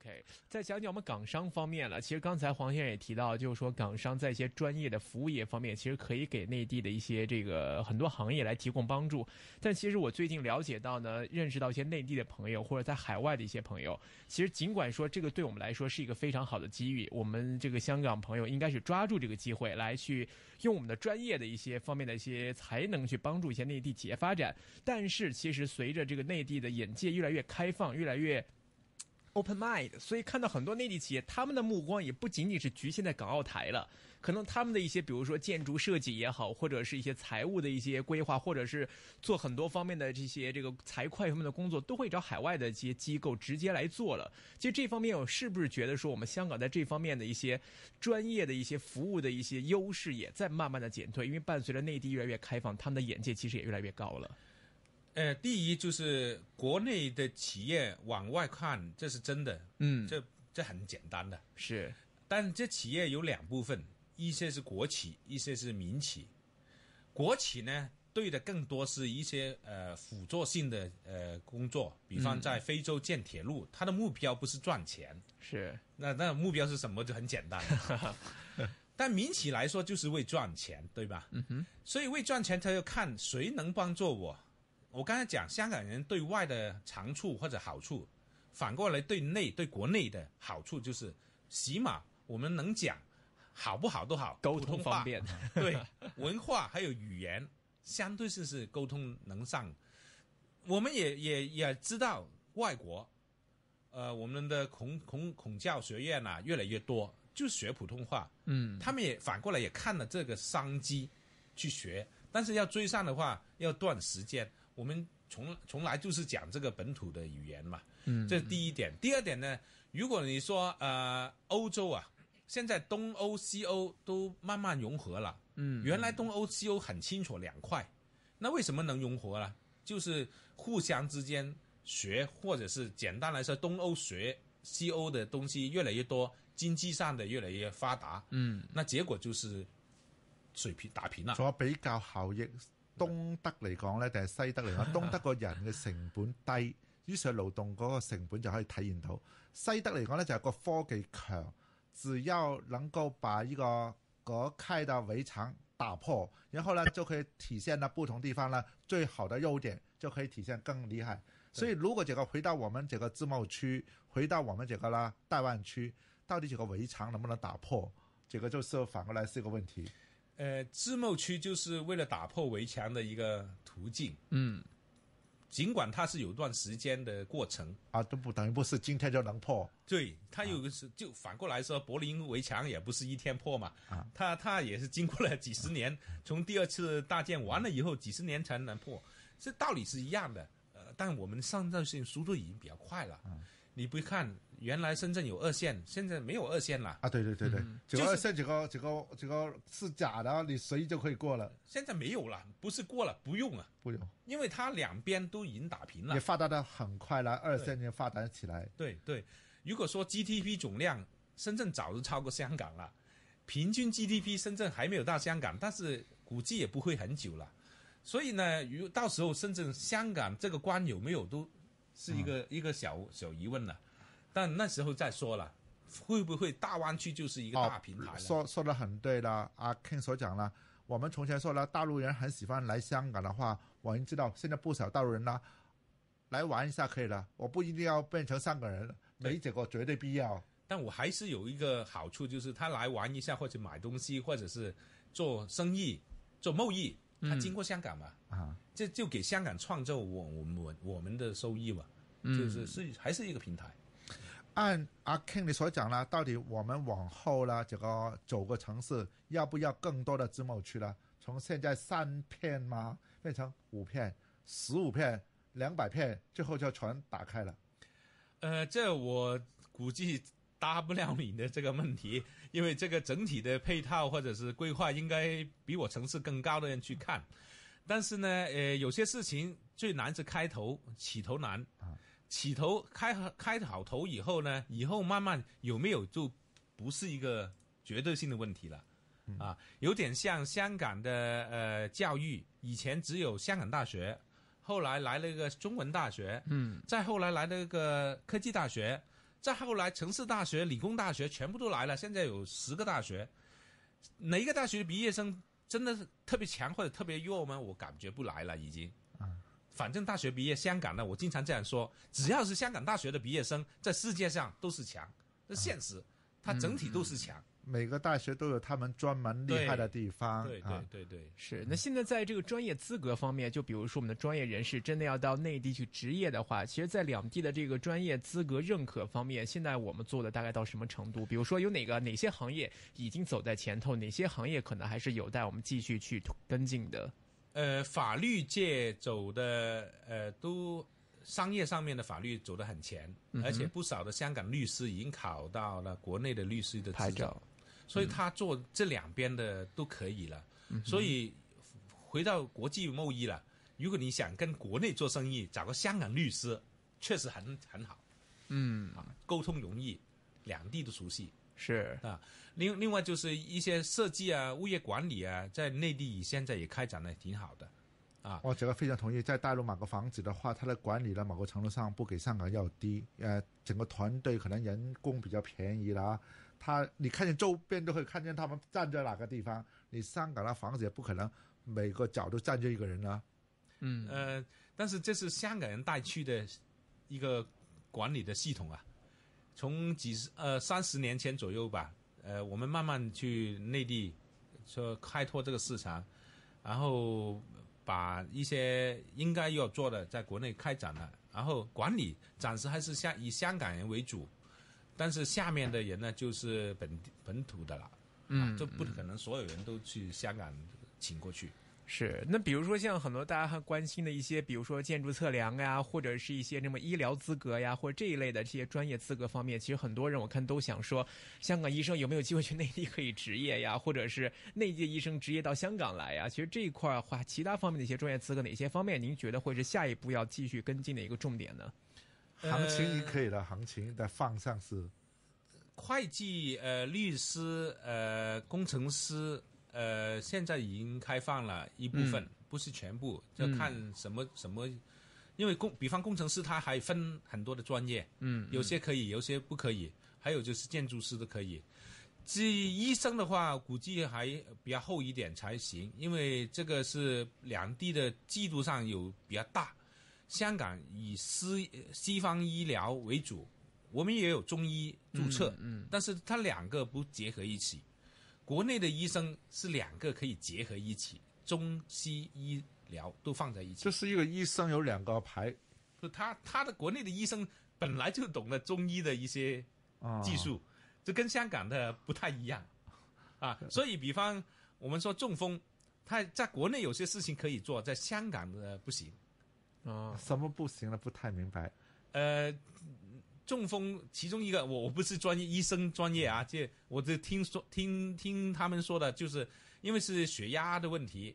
OK，再讲讲我们港商方面了。其实刚才黄先生也提到，就是说港商在一些专业的服务业方面，其实可以给内地的一些这个很多行业来提供帮助。但其实我最近了解到呢，认识到一些内地的朋友或者在海外的一些朋友，其实尽管说这个对我们来说是一个非常好的机遇，我们这个香港朋友应该是抓住这个机会来去用我们的专业的一些方面的一些才能去帮助一些内地企业发展。但是其实随着这个内地的眼界越来越开放，越来越…… open mind，所以看到很多内地企业，他们的目光也不仅仅是局限在港澳台了。可能他们的一些，比如说建筑设计也好，或者是一些财务的一些规划，或者是做很多方面的这些这个财会方面的工作，都会找海外的一些机构直接来做了。其实这方面，我是不是觉得说，我们香港在这方面的一些专业的一些服务的一些优势也在慢慢的减退？因为伴随着内地越来越开放，他们的眼界其实也越来越高了。呃，第一就是国内的企业往外看，这是真的，嗯，这这很简单的，是。但这企业有两部分，一些是国企，一些是民企。国企呢，对的更多是一些呃辅助性的呃工作，比方在非洲建铁路，它的目标不是赚钱，是。那那目标是什么？就很简单，但民企来说就是为赚钱，对吧？嗯哼。所以为赚钱，它要看谁能帮助我。我刚才讲香港人对外的长处或者好处，反过来对内对国内的好处就是，起码我们能讲，好不好都好，沟通方便，对 文化还有语言，相对是是沟通能上。我们也也也知道外国，呃，我们的孔孔孔教学院呐越来越多，就学普通话，嗯，他们也反过来也看了这个商机，去学，但是要追上的话要段时间。我们从从来就是讲这个本土的语言嘛，嗯，这是第一点。第二点呢，如果你说呃欧洲啊，现在东欧、西欧都慢慢融合了，嗯，原来东欧、西欧很清楚两块，那为什么能融合呢？就是互相之间学，或者是简单来说，东欧学西欧的东西越来越多，经济上的越来越发达，嗯，那结果就是水平打平了，做比较效益。東德嚟講咧，定係西德嚟講？東德個人嘅成本低，於是勞動嗰個成本就可以體現到。西德嚟講咧，就係個科技強，只要能夠把呢個隔開的圍牆打破，然後咧就可以體現到不同地方呢最好的優點，就可以體現更厲害。所以如果這個回到我們這個自貿區，回到我們這個啦大灣區，到底這個圍牆能不能打破？這個就是反過來是一個問題。呃，自贸区就是为了打破围墙的一个途径。嗯，尽管它是有段时间的过程啊，都不等于不是今天就能破。对，它有个是就反过来说，柏林围墙也不是一天破嘛，啊，它它也是经过了几十年，从第二次大建完了以后，几十年才能破，这道理是一样的。呃，但我们上证性速度已经比较快了，你不看。原来深圳有二线，现在没有二线了啊！对对对对，就个线这个这个这个是假的，你随意就可以过了。现在没有了，不是过了，不用了，不用，因为它两边都已经打平了。也发达的很快了，二三年发展起来。对对，如果说 GDP 总量，深圳早就超过香港了，平均 GDP 深圳还没有到香港，但是估计也不会很久了。所以呢，如到时候深圳香港这个关有没有，都是一个一个小小疑问了。那那时候再说了，会不会大湾区就是一个大平台？说说的很对啦，阿 Ken 所讲了，我们从前说了，大陆人很喜欢来香港的话，我们知道现在不少大陆人呢，来玩一下可以了，我不一定要变成香港人，没这个绝对必要。但我还是有一个好处，就是他来玩一下或者买东西或者是做生意、做贸易，他经过香港嘛，啊，这就给香港创造我我们我们的收益嘛，就是是还是一个平台。按阿 k i n g 你所讲啦，到底我们往后呢这个九个城市要不要更多的自贸区呢？从现在三片吗，变成五片、十五片、两百片，最后就全打开了。呃，这我估计答不了你的 这个问题，因为这个整体的配套或者是规划应该比我城市更高的人去看。但是呢，呃，有些事情最难是开头起头难。起头开开好头以后呢，以后慢慢有没有就不是一个绝对性的问题了，啊，有点像香港的呃教育，以前只有香港大学，后来来了一个中文大学，嗯，再后来来了一个科技大学，再后来城市大学、理工大学全部都来了，现在有十个大学，哪一个大学的毕业生真的是特别强或者特别弱吗？我感觉不来了已经。反正大学毕业，香港呢，我经常这样说，只要是香港大学的毕业生，在世界上都是强，这现实，它整体都是强。每个大学都有他们专门厉害的地方。对对对对。是，那现在在这个专业资格方面，就比如说我们的专业人士真的要到内地去执业的话，其实，在两地的这个专业资格认可方面，现在我们做的大概到什么程度？比如说有哪个哪些行业已经走在前头，哪些行业可能还是有待我们继续去跟进的？呃，法律界走的，呃，都商业上面的法律走得很前，而且不少的香港律师已经考到了国内的律师的执照，所以他做这两边的都可以了。所以回到国际贸易了，如果你想跟国内做生意，找个香港律师确实很很好，嗯，沟通容易，两地都熟悉。是啊，另另外就是一些设计啊、物业管理啊，在内地现在也开展的挺好的，啊，我这个非常同意，在大陆买个房子的话，它的管理呢，某个程度上不给香港要低，呃，整个团队可能人工比较便宜啦。他你看见周边都会看见他们站在哪个地方，你香港的房子也不可能每个角都站着一个人啊，嗯呃，但是这是香港人带去的一个管理的系统啊。从几十呃三十年前左右吧，呃，我们慢慢去内地，说开拓这个市场，然后把一些应该要做的在国内开展了，然后管理暂时还是香以香港人为主，但是下面的人呢就是本本土的了，嗯，就不可能所有人都去香港请过去。是，那比如说像很多大家还关心的一些，比如说建筑测量呀，或者是一些什么医疗资格呀，或这一类的这些专业资格方面，其实很多人我看都想说，香港医生有没有机会去内地可以执业呀？或者是内地医生执业到香港来呀？其实这一块话，其他方面的一些专业资格，哪些方面您觉得会是下一步要继续跟进的一个重点呢？行情可以的，行情的方向是会计、呃律师、呃工程师。呃，现在已经开放了一部分，不是全部，要看什么什么，因为工，比方工程师，他还分很多的专业，嗯，有些可以，有些不可以，还有就是建筑师都可以。至于医生的话，估计还比较厚一点才行，因为这个是两地的制度上有比较大。香港以西西方医疗为主，我们也有中医注册，嗯，但是他两个不结合一起。国内的医生是两个可以结合一起，中西医疗都放在一起。这是一个医生有两个牌，就他他的国内的医生本来就懂得中医的一些技术，就跟香港的不太一样啊。所以比方我们说中风，他在国内有些事情可以做，在香港的不行啊。什么不行了？不太明白。呃。中风其中一个，我我不是专业医生专业啊，这我只听说听听他们说的，就是因为是血压的问题，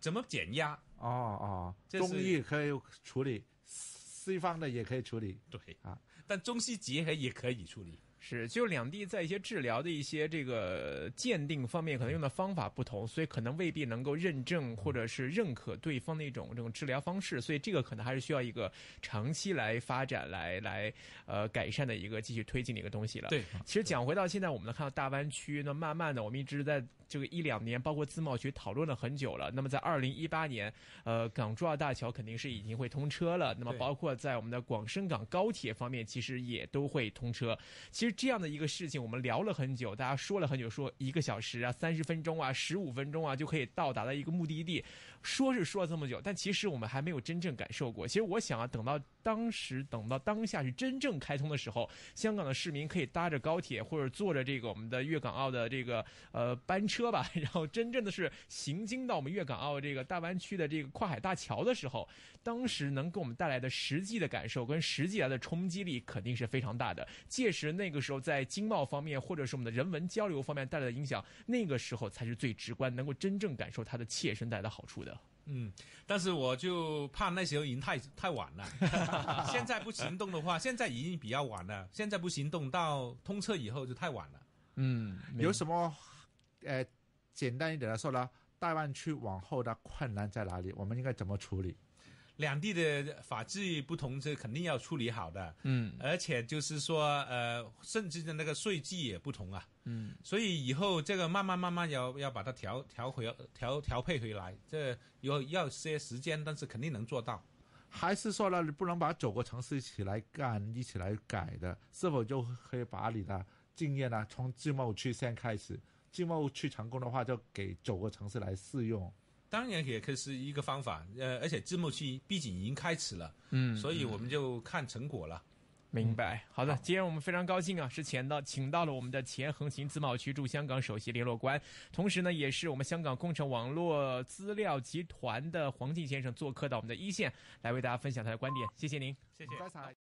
怎么减压？哦哦，中医可以处理，西方的也可以处理，对啊，但中西结合也可以处理。是，就两地在一些治疗的一些这个鉴定方面，可能用的方法不同，所以可能未必能够认证或者是认可对方的一种这种治疗方式，所以这个可能还是需要一个长期来发展来来呃改善的一个继续推进的一个东西了。对，其实讲回到现在，我们能看到大湾区，那慢慢的我们一直在这个一两年，包括自贸区讨论了很久了。那么在二零一八年，呃，港珠澳大桥肯定是已经会通车了。那么包括在我们的广深港高铁方面，其实也都会通车。其实。这样的一个事情，我们聊了很久，大家说了很久，说一个小时啊、三十分钟啊、十五分钟啊，就可以到达的一个目的地。说是说了这么久，但其实我们还没有真正感受过。其实我想啊，等到当时，等到当下去真正开通的时候，香港的市民可以搭着高铁或者坐着这个我们的粤港澳的这个呃班车吧，然后真正的是行经到我们粤港澳这个大湾区的这个跨海大桥的时候，当时能给我们带来的实际的感受跟实际来的冲击力，肯定是非常大的。届时那。那个时候在经贸方面，或者是我们的人文交流方面带来的影响，那个时候才是最直观，能够真正感受它的切身带来的好处的。嗯，但是我就怕那时候已经太太晚了。现在不行动的话，现在已经比较晚了。现在不行动，到通车以后就太晚了。嗯，有什么？呃，简单一点来说呢，大湾区往后的困难在哪里？我们应该怎么处理？两地的法制不同，这肯定要处理好的。嗯，而且就是说，呃，甚至的那个税制也不同啊。嗯，所以以后这个慢慢慢慢要要把它调调回调调配回来，这有要些时间，但是肯定能做到。还是说了，你不能把九个城市一起来干，一起来改的。是否就可以把你的经验呢，从自贸区先开始？自贸区成功的话，就给九个城市来试用。当然也可以是一个方法，呃，而且自贸区毕竟已经开始了，嗯，所以我们就看成果了。明白。好的，今天我们非常高兴啊，是前到请到了我们的前横琴自贸区驻香港首席联络官，同时呢，也是我们香港工程网络资料集团的黄静先生做客到我们的一线，来为大家分享他的观点。谢谢您，谢谢。